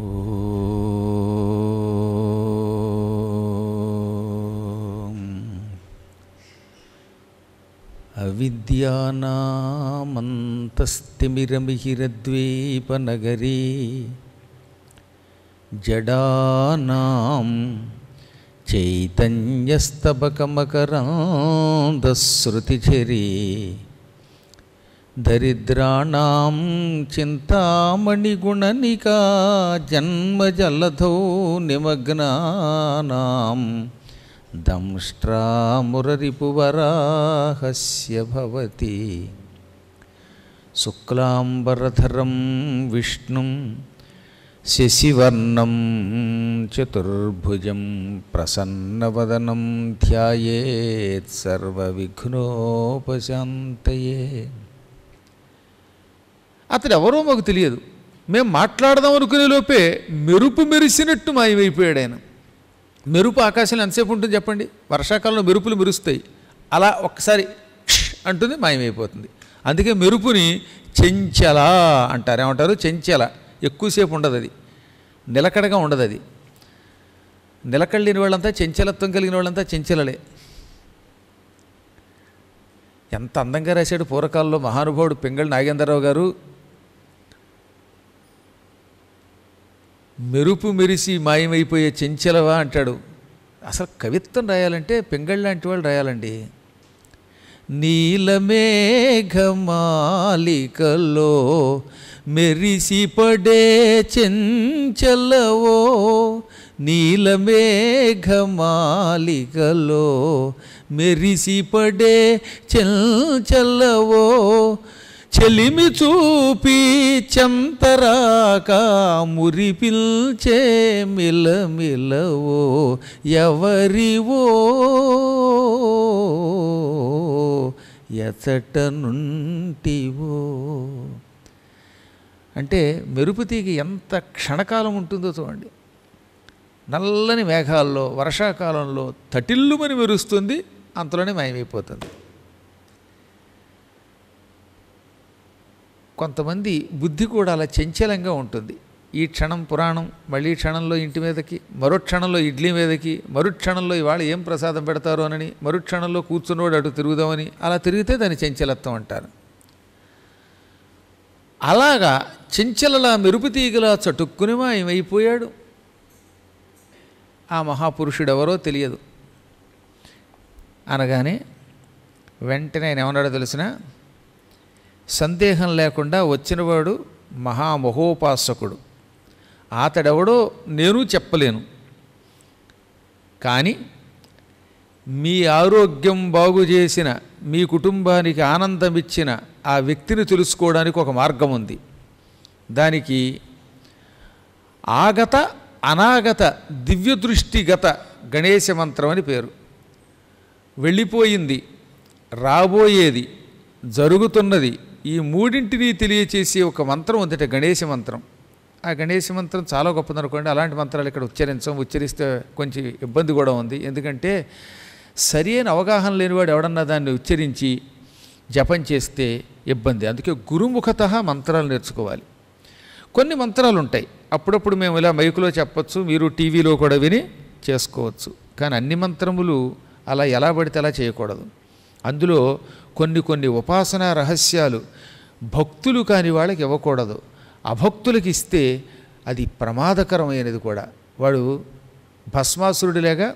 अविद्यानामन्तस्तिमिरमिहिरद्वीपनगरी जडानां चैतन्यस्तबकमकरान्दस्रुतिझरी दरिद्राणां चिन्तामणिगुणनिकाजन्मजलथौ निमग्नानां दंष्ट्रामुररिपुवराहस्य भवति शुक्लाम्बरधरं विष्णुं शशिवर्णं चतुर्भुजं प्रसन्नवदनं सर्वविघ्नोपशान्तये అతడు ఎవరో మాకు తెలియదు మేము మాట్లాడదాం అనుకునే లోపే మెరుపు మెరిసినట్టు మాయమైపోయాడు ఆయన మెరుపు ఆకాశం ఎంతసేపు ఉంటుంది చెప్పండి వర్షాకాలంలో మెరుపులు మెరుస్తాయి అలా ఒక్కసారి అంటుంది మాయమైపోతుంది అందుకే మెరుపుని చెంచల అంటారు ఏమంటారు చెంచల ఎక్కువసేపు ఉండదు అది నిలకడగా ఉండదు అది నిలకడ లేని వాళ్ళంతా చెంచలత్వం కలిగిన వాళ్ళంతా చెంచలలే ఎంత అందంగా రాశాడు పూర్వకాలంలో మహానుభావుడు పెంగళి నాగేంద్రరావు గారు మెరుపు మెరిసి మాయమైపోయే చెంచలవా అంటాడు అసలు కవిత్వం రాయాలంటే పెంగళ్ళ లాంటి వాళ్ళు రాయాలండి నీలమేఘమాలికలో మెరిసి పడే చెంచలవో నీలమేఘమాలికలో మెరిసి పడే చెంచలవో చెలిమి చూపి చెంతరాక మురిపిల్చే మిలమిలవో ఎవరివో ఎచట నుంటివో అంటే మెరుపు తీగి ఎంత క్షణకాలం ఉంటుందో చూడండి నల్లని మేఘాల్లో వర్షాకాలంలో తటిల్లుమని మెరుస్తుంది అంతలోనే మాయమైపోతుంది కొంతమంది బుద్ధి కూడా అలా చంచలంగా ఉంటుంది ఈ క్షణం పురాణం మళ్ళీ క్షణంలో ఇంటి మీదకి మరో క్షణంలో ఇడ్లీ మీదకి మరుక్షణంలో క్షణంలో ఇవాళ ఏం ప్రసాదం పెడతారు అనని మరుక్షణంలో క్షణంలో కూర్చున్నోడు అటు తిరుగుదామని అలా తిరిగితే దాన్ని చెంచలత్వం అంటారు అలాగా చెంచలలా తీగలా చటుక్కుని ఏమైపోయాడు ఆ మహాపురుషుడు ఎవరో తెలియదు అనగానే వెంటనే ఆయన ఏమన్నాడో తెలిసినా సందేహం లేకుండా వచ్చినవాడు మహామహోపాసకుడు అతడెవడో నేను చెప్పలేను కానీ మీ ఆరోగ్యం బాగు చేసిన మీ కుటుంబానికి ఆనందమిచ్చిన ఆ వ్యక్తిని తెలుసుకోవడానికి ఒక మార్గం ఉంది దానికి ఆగత అనాగత దివ్యదృష్టిగత గణేశ మంత్రం అని పేరు వెళ్ళిపోయింది రాబోయేది జరుగుతున్నది ఈ మూడింటిని తెలియచేసే ఒక మంత్రం ఉందట గణేశ మంత్రం ఆ గణేశ మంత్రం చాలా గొప్పది అనుకోండి అలాంటి మంత్రాలు ఇక్కడ ఉచ్చరించం ఉచ్చరిస్తే కొంచెం ఇబ్బంది కూడా ఉంది ఎందుకంటే సరి అయిన అవగాహన లేనివాడు ఎవడన్నా దాన్ని ఉచ్చరించి జపం చేస్తే ఇబ్బంది అందుకే గురుముఖత మంత్రాలు నేర్చుకోవాలి కొన్ని మంత్రాలు ఉంటాయి అప్పుడప్పుడు మేము ఇలా మైకులో చెప్పచ్చు మీరు టీవీలో కూడా విని చేసుకోవచ్చు కానీ అన్ని మంత్రములు అలా ఎలా పడితే అలా చేయకూడదు అందులో కొన్ని కొన్ని ఉపాసనా రహస్యాలు భక్తులు కాని వాళ్ళకి ఇవ్వకూడదు అభక్తులకి ఇస్తే అది ప్రమాదకరమైనది కూడా వాడు భస్మాసురుడిలాగా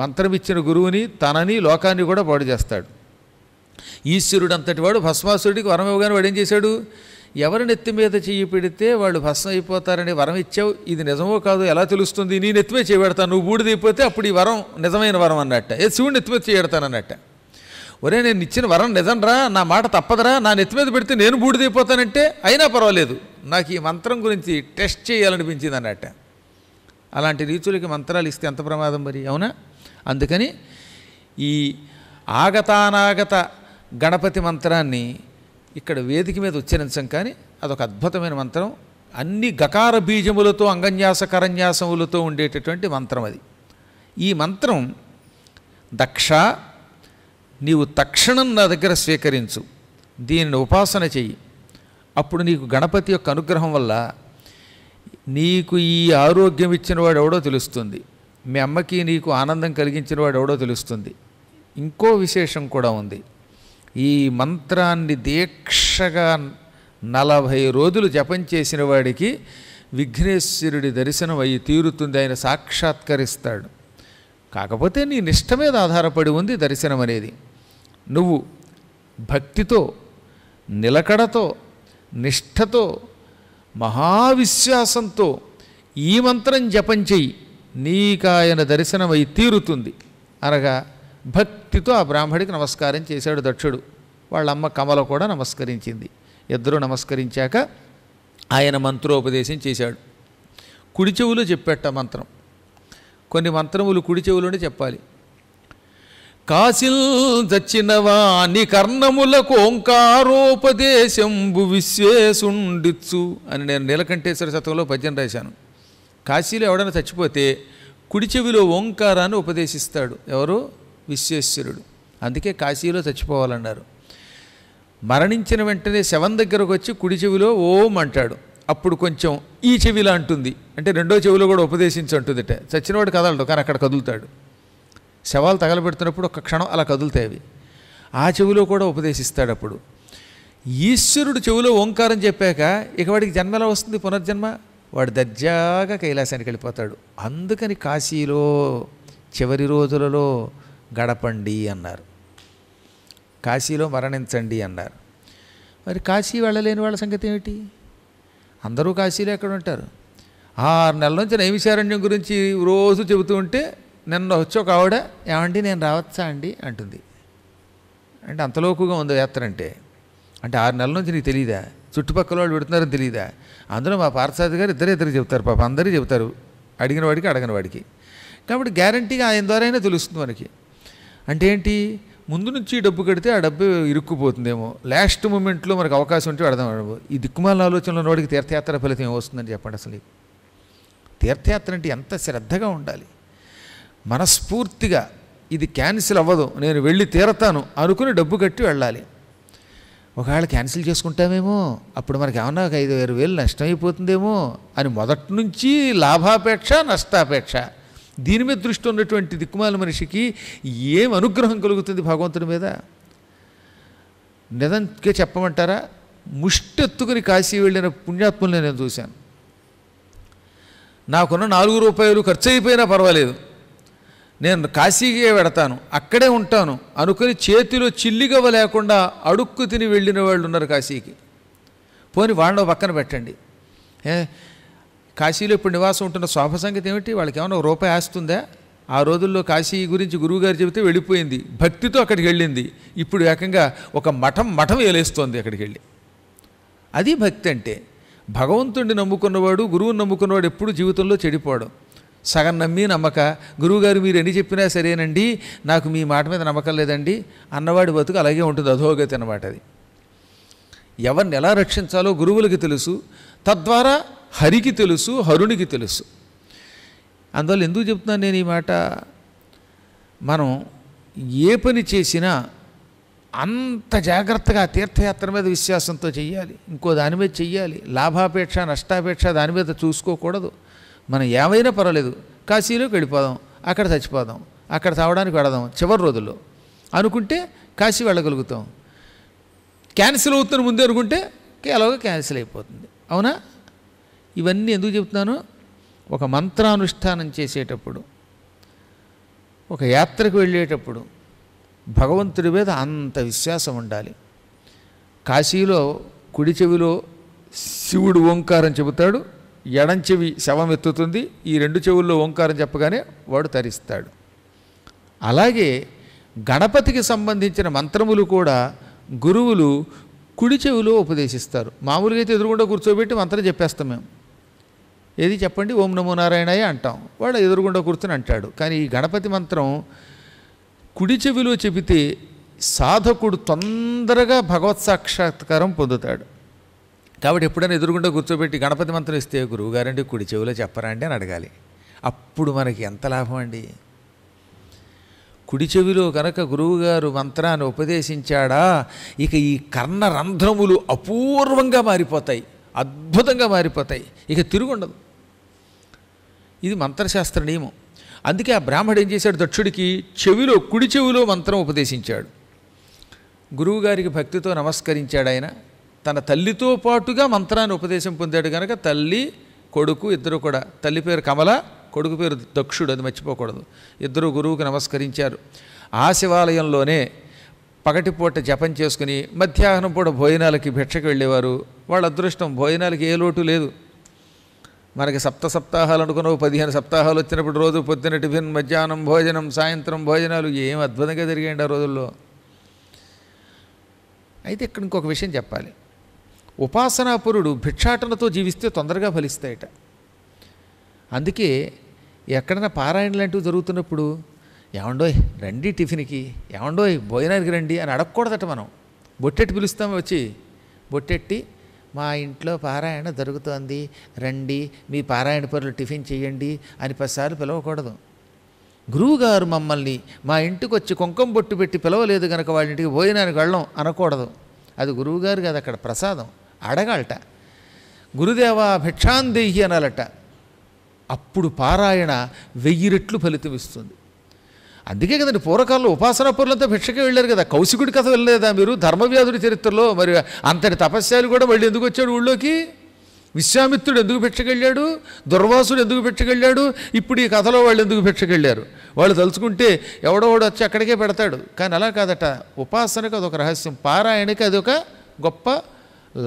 మంత్రమిచ్చిన గురువుని తనని లోకాన్ని కూడా పాడు చేస్తాడు ఈశ్వరుడు అంతటి వాడు భస్మాసురుడికి వరం ఇవ్వగానే వాడు ఏం చేశాడు ఎవరి నెత్తి మీద చెయ్యి పెడితే వాళ్ళు భస్మ అయిపోతారని వరం ఇచ్చావు ఇది నిజమో కాదు ఎలా తెలుస్తుంది నీ నెత్తిమే చేయబెడతాను నువ్వు బూడిదైపోతే అప్పుడు ఈ వరం నిజమైన వరం అన్నట్ట ఏ శివుడు నెత్తిమే చేయబెడతాను అన్నట్ట ఒరే నేను ఇచ్చిన వరం నిజంరా నా మాట తప్పదరా నా నెత్తి మీద పెడితే నేను బూడిదైపోతానంటే అయినా పర్వాలేదు నాకు ఈ మంత్రం గురించి టెస్ట్ చేయాలనిపించింది అన్నట్ట అలాంటి రీచులకి మంత్రాలు ఇస్తే ఎంత ప్రమాదం మరి అవునా అందుకని ఈ ఆగతానాగత గణపతి మంత్రాన్ని ఇక్కడ వేదిక మీద ఉచ్చరించం కానీ అదొక అద్భుతమైన మంత్రం అన్ని గకార బీజములతో అంగన్యాస కరన్యాసములతో ఉండేటటువంటి మంత్రం అది ఈ మంత్రం దక్ష నీవు తక్షణం నా దగ్గర స్వీకరించు దీనిని ఉపాసన చెయ్యి అప్పుడు నీకు గణపతి యొక్క అనుగ్రహం వల్ల నీకు ఈ ఆరోగ్యం ఇచ్చిన వాడు ఎవడో తెలుస్తుంది మీ అమ్మకి నీకు ఆనందం కలిగించిన వాడు ఎవడో తెలుస్తుంది ఇంకో విశేషం కూడా ఉంది ఈ మంత్రాన్ని దీక్షగా నలభై రోజులు జపం చేసిన వాడికి విఘ్నేశ్వరుడి దర్శనం అయ్యి తీరుతుంది ఆయన సాక్షాత్కరిస్తాడు కాకపోతే నీ నిష్ట మీద ఆధారపడి ఉంది దర్శనం అనేది నువ్వు భక్తితో నిలకడతో నిష్ఠతో మహావిశ్వాసంతో ఈ మంత్రం జపం చెయ్యి నీకాయన దర్శనమై తీరుతుంది అనగా భక్తితో ఆ బ్రాహ్మడికి నమస్కారం చేశాడు దక్షుడు వాళ్ళమ్మ కమల కూడా నమస్కరించింది ఇద్దరు నమస్కరించాక ఆయన మంత్రోపదేశం చేశాడు కుడి చెవులు చెప్పేట మంత్రం కొన్ని మంత్రములు కుడి చెవులోనే చెప్పాలి కాశిల్ దచ్చినవాని కర్ణములకు ఓంకారోపదేశంబు విశ్వేసుండిచ్చు అని నేను నీలకంఠేశ్వర శతంలో పద్యం రాశాను కాశీలో ఎవడైనా చచ్చిపోతే కుడి చెవిలో ఓంకారాన్ని ఉపదేశిస్తాడు ఎవరు విశ్వేశ్వరుడు అందుకే కాశీలో చచ్చిపోవాలన్నారు మరణించిన వెంటనే శవం దగ్గరకు వచ్చి కుడి చెవిలో ఓం అంటాడు అప్పుడు కొంచెం ఈ చెవిలా అంటుంది అంటే రెండో చెవిలో కూడా ఉపదేశించి అంటుందిట చచ్చినవాడు కదలడు కానీ అక్కడ కదులుతాడు శవాలు తగలబెడుతున్నప్పుడు ఒక క్షణం అలా కదులుతాయి ఆ చెవిలో కూడా ఉపదేశిస్తాడు అప్పుడు ఈశ్వరుడు చెవిలో ఓంకారం చెప్పాక ఇక వాడికి జన్మ ఎలా వస్తుంది పునర్జన్మ వాడు దర్జాగా కైలాసానికి వెళ్ళిపోతాడు అందుకని కాశీలో చివరి రోజులలో గడపండి అన్నారు కాశీలో మరణించండి అన్నారు మరి కాశీ వెళ్ళలేని వాళ్ళ సంగతి ఏమిటి అందరూ కాశీలో ఎక్కడ ఉంటారు ఆరు నెలల నుంచి నైమిశారణ్యం గురించి రోజు చెబుతూ ఉంటే నిన్న వచ్చి ఒక ఆవిడ ఏమండి నేను రావచ్చా అండి అంటుంది అంటే అంతలోకుగా ఉందో యాత్ర అంటే అంటే ఆరు నెలల నుంచి నీకు తెలియదా చుట్టుపక్కల వాళ్ళు పెడుతున్నారని తెలియదా అందులో మా పార్సాది గారు ఇద్దరు ఇద్దరు చెబుతారు పాప అందరూ చెబుతారు అడిగిన వాడికి అడగని వాడికి కాబట్టి గ్యారంటీగా ఆయన ద్వారానే తెలుస్తుంది మనకి అంటే ఏంటి ముందు నుంచి డబ్బు కడితే ఆ డబ్బు ఇరుక్కుపోతుందేమో లాస్ట్ మూమెంట్లో మనకు అవకాశం ఉంటే పెడదాం ఈ దిక్కుమాల ఆలోచనలో వాడికి తీర్థయాత్ర ఫలితం ఏమొస్తుందని చెప్పండి అసలు తీర్థయాత్ర అంటే ఎంత శ్రద్ధగా ఉండాలి మనస్ఫూర్తిగా ఇది క్యాన్సిల్ అవ్వదు నేను వెళ్ళి తీరతాను అనుకుని డబ్బు కట్టి వెళ్ళాలి ఒకవేళ క్యాన్సిల్ చేసుకుంటామేమో అప్పుడు మనకి ఏమన్నా ఒక ఐదు వేలు వేలు నష్టమైపోతుందేమో అని మొదటి నుంచి లాభాపేక్ష నష్టాపేక్ష దీని మీద దృష్టి ఉన్నటువంటి దిక్కుమాల మనిషికి ఏం అనుగ్రహం కలుగుతుంది భగవంతుడి మీద నిజంగా చెప్పమంటారా ముష్టెత్తుకుని కాశీ వెళ్ళిన పుణ్యాత్ముల్ని నేను చూశాను నాకున్న నాలుగు రూపాయలు ఖర్చు అయిపోయినా పర్వాలేదు నేను కాశీకే వెడతాను అక్కడే ఉంటాను అనుకుని చేతిలో చిల్లిగవ లేకుండా అడుక్కు తిని వెళ్ళిన వాళ్ళు ఉన్నారు కాశీకి పోని వాళ్ళు పక్కన పెట్టండి ఏ కాశీలో ఇప్పుడు నివాసం ఉంటున్న శోభ సంగతి ఏమిటి వాళ్ళకి ఏమైనా రూపాయి ఆస్తుందా ఆ రోజుల్లో కాశీ గురించి గురువుగారు చెబితే వెళ్ళిపోయింది భక్తితో అక్కడికి వెళ్ళింది ఇప్పుడు ఏకంగా ఒక మఠం మఠం ఏలేస్తోంది అక్కడికి వెళ్ళి అది భక్తి అంటే భగవంతుడిని నమ్ముకున్నవాడు గురువుని నమ్ముకున్నవాడు ఎప్పుడు జీవితంలో చెడిపోవడం సగం నమ్మి నమ్మక గురువుగారు మీరు ఎన్ని చెప్పినా సరేనండి నాకు మీ మాట మీద నమ్మకం లేదండి అన్నవాడి బతుకు అలాగే ఉంటుంది అధోగతి అనమాట అది ఎవరిని ఎలా రక్షించాలో గురువులకి తెలుసు తద్వారా హరికి తెలుసు హరునికి తెలుసు అందువల్ల ఎందుకు చెప్తున్నాను నేను ఈ మాట మనం ఏ పని చేసినా అంత జాగ్రత్తగా తీర్థయాత్ర మీద విశ్వాసంతో చేయాలి ఇంకో దాని మీద చెయ్యాలి లాభాపేక్ష నష్టాపేక్ష దాని మీద చూసుకోకూడదు మనం ఏమైనా పర్వాలేదు కాశీలోకి వెళ్ళిపోదాం అక్కడ చచ్చిపోదాం అక్కడ తావడానికి వెళదాం చివరి రోజుల్లో అనుకుంటే కాశీ వెళ్ళగలుగుతాం క్యాన్సిల్ అవుతున్న ముందే అనుకుంటే ఎలాగో క్యాన్సిల్ అయిపోతుంది అవునా ఇవన్నీ ఎందుకు చెప్తున్నాను ఒక మంత్రానుష్ఠానం చేసేటప్పుడు ఒక యాత్రకు వెళ్ళేటప్పుడు భగవంతుడి మీద అంత విశ్వాసం ఉండాలి కాశీలో కుడి చెవిలో శివుడు ఓంకారం చెబుతాడు ఎడంచెవి శవం ఎత్తుతుంది ఈ రెండు చెవుల్లో ఓంకారం చెప్పగానే వాడు తరిస్తాడు అలాగే గణపతికి సంబంధించిన మంత్రములు కూడా గురువులు కుడి చెవిలో ఉపదేశిస్తారు మామూలుగా అయితే ఎదురుగుండా కూర్చోబెట్టి మంత్రం చెప్పేస్తాం మేము ఏది చెప్పండి ఓం నమో నారాయణయ్య అంటాం వాడు ఎదురుగుండా కూర్చొని అంటాడు కానీ ఈ గణపతి మంత్రం కుడి చెవిలో చెబితే సాధకుడు తొందరగా భగవత్ సాక్షాత్కారం పొందుతాడు కాబట్టి ఎప్పుడైనా ఎదురుగుండా కూర్చోబెట్టి గణపతి మంత్రం ఇస్తే గురువుగారండి కుడి చెవిలో చెప్పరా అంటే అని అడగాలి అప్పుడు మనకి ఎంత లాభం అండి కుడి చెవిలో కనుక గురువుగారు మంత్రాన్ని ఉపదేశించాడా ఇక ఈ కర్ణ రంధ్రములు అపూర్వంగా మారిపోతాయి అద్భుతంగా మారిపోతాయి ఇక తిరుగుండదు ఇది మంత్రశాస్త్ర నియమం అందుకే ఆ బ్రాహ్మడు ఏం చేశాడు దక్షుడికి చెవిలో కుడి చెవిలో మంత్రం ఉపదేశించాడు గురువుగారికి భక్తితో నమస్కరించాడు ఆయన తన తల్లితో పాటుగా మంత్రాన్ని ఉపదేశం పొందాడు కనుక తల్లి కొడుకు ఇద్దరు కూడా తల్లి పేరు కమల కొడుకు పేరు దక్షుడు అది మర్చిపోకూడదు ఇద్దరు గురువుకు నమస్కరించారు ఆ శివాలయంలోనే పగటిపూట జపం చేసుకుని మధ్యాహ్నం పూట భోజనాలకి భిక్షకు వెళ్ళేవారు వాళ్ళ అదృష్టం భోజనాలకి ఏ లోటు లేదు మనకి సప్త సప్తాహాలు అనుకున్నావు పదిహేను సప్తాహాలు వచ్చినప్పుడు రోజు పొద్దున టిఫిన్ మధ్యాహ్నం భోజనం సాయంత్రం భోజనాలు ఏం అద్భుతంగా జరిగాయండి ఆ రోజుల్లో అయితే ఇక్కడ ఇంకొక విషయం చెప్పాలి ఉపాసనాపురుడు భిక్షాటనతో జీవిస్తే తొందరగా ఫలిస్తాయట అందుకే ఎక్కడైనా పారాయణ లాంటివి జరుగుతున్నప్పుడు ఏమండోయ్ రండి టిఫిన్కి ఏమండోయ్ భోజనానికి రండి అని అడగకూడదట మనం బొట్టెట్టి పిలుస్తాం వచ్చి బొట్టెట్టి మా ఇంట్లో పారాయణ జరుగుతోంది రండి మీ పారాయణ పనులు టిఫిన్ చేయండి అని పదిసార్లు పిలవకూడదు గురువుగారు మమ్మల్ని మా ఇంటికి వచ్చి కుంకం బొట్టు పెట్టి పిలవలేదు కనుక వాళ్ళ ఇంటికి భోజనానికి వెళ్ళడం అనకూడదు అది గురువుగారు కాదు అక్కడ ప్రసాదం అడగాలట గురుదేవ భిక్షాందేహి అనాలట అప్పుడు పారాయణ వెయ్యి రెట్లు ఫలితం ఇస్తుంది అందుకే కదండి పూర్వకాలంలో ఉపాసన పరులంతా భిక్షకే వెళ్ళారు కదా కౌశికుడి కథ వెళ్ళలేదా మీరు ధర్మవ్యాధుడి చరిత్రలో మరి అంతటి తపస్యాలు కూడా మళ్ళీ ఎందుకు వచ్చాడు ఊళ్ళోకి విశ్వామిత్రుడు ఎందుకు భిక్షకెళ్ళాడు దుర్వాసుడు ఎందుకు భిక్షకెళ్ళాడు ఇప్పుడు ఈ కథలో వాళ్ళు ఎందుకు భిక్షకెళ్ళారు వాళ్ళు తలుచుకుంటే ఎవడో వాడు వచ్చి అక్కడికే పెడతాడు కానీ అలా కాదట ఉపాసనకు అదొక రహస్యం పారాయణకి అదొక గొప్ప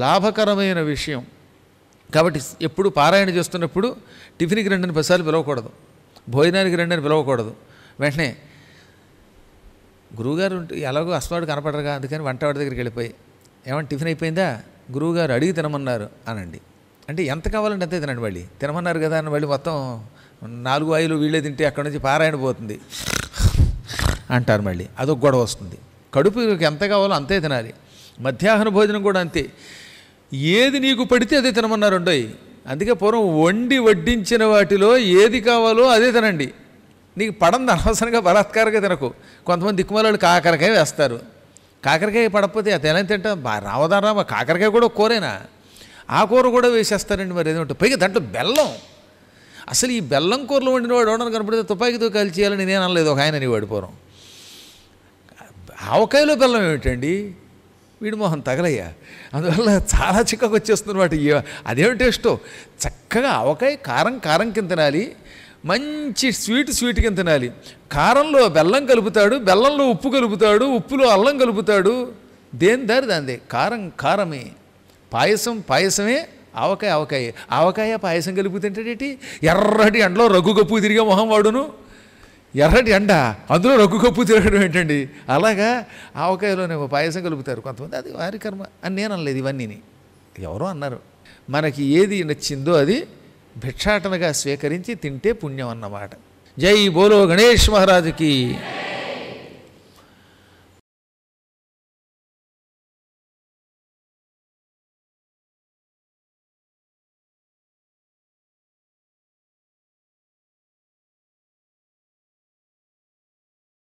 లాభకరమైన విషయం కాబట్టి ఎప్పుడు పారాయణ చేస్తున్నప్పుడు టిఫిన్కి రెండని పదిసార్లు పిలవకూడదు భోజనానికి రెండని పిలవకూడదు వెంటనే గురువుగారు ఉంటే ఎలాగో అస్వాడు కనపడరుగా అందుకని వంటవాడి దగ్గరికి వెళ్ళిపోయి ఏమంటే టిఫిన్ అయిపోయిందా గురువుగారు అడిగి తినమన్నారు అనండి అంటే ఎంత కావాలంటే అంతే తినండి మళ్ళీ తినమన్నారు కదా అని మళ్ళీ మొత్తం నాలుగు ఆయిలు వీళ్ళే తింటే అక్కడి నుంచి పారాయణ పోతుంది అంటారు మళ్ళీ అదొక గొడవ వస్తుంది కడుపుకి ఎంత కావాలో అంతే తినాలి మధ్యాహ్న భోజనం కూడా అంతే ఏది నీకు పడితే అదే ఉండయి అందుకే పూర్వం వండి వడ్డించిన వాటిలో ఏది కావాలో అదే తినండి నీకు పడంది అనవసరంగా బలాత్కారంగా తినకు కొంతమంది దిక్కుమాలు కాకరకాయ వేస్తారు కాకరకాయ పడకపోతే ఎలా తింటాం రావదారా కాకరకాయ కూడా కూరేనా ఆ కూర కూడా వేసేస్తారండి మరి ఏదో పైగా దాంట్లో బెల్లం అసలు ఈ బెల్లం కూరలు వండిన వాడు ఉండడం కనపడితే తుపాకీతో కలిసి చేయాలని నేను అనలేదు ఒక ఆయన అని వాడిపోరం ఆవకాయలో బెల్లం ఏమిటండి వీడి మొహం తగలయ్యా అందువల్ల చాలా చిక్కకు వచ్చేస్తుంది వాటి అదేమి టేస్టో చక్కగా ఆవకాయ కారం కారం కింద తినాలి మంచి స్వీట్ స్వీట్ కింద తినాలి కారంలో బెల్లం కలుపుతాడు బెల్లంలో ఉప్పు కలుపుతాడు ఉప్పులో అల్లం కలుపుతాడు దేని దారి దాందే కారం కారమే పాయసం పాయసమే ఆవకాయ ఆవకాయ ఆవకాయ పాయసం కలిపి తింటాడేటి ఎర్రటి ఎండలో రఘు గప్పు తిరిగే మొహం వాడును ఎర్రటి ఎండ అందులో రగ్గు కప్పు తిరగడం ఏంటండి అలాగా ఆవకాయలోనేమో పాయసం కలుపుతారు కొంతమంది అది వారి కర్మ అని నేను అనలేదు ఇవన్నీని ఎవరో అన్నారు మనకి ఏది నచ్చిందో అది భిక్షాటనగా స్వీకరించి తింటే పుణ్యం అన్నమాట జై బోలో గణేష్ మహారాజుకి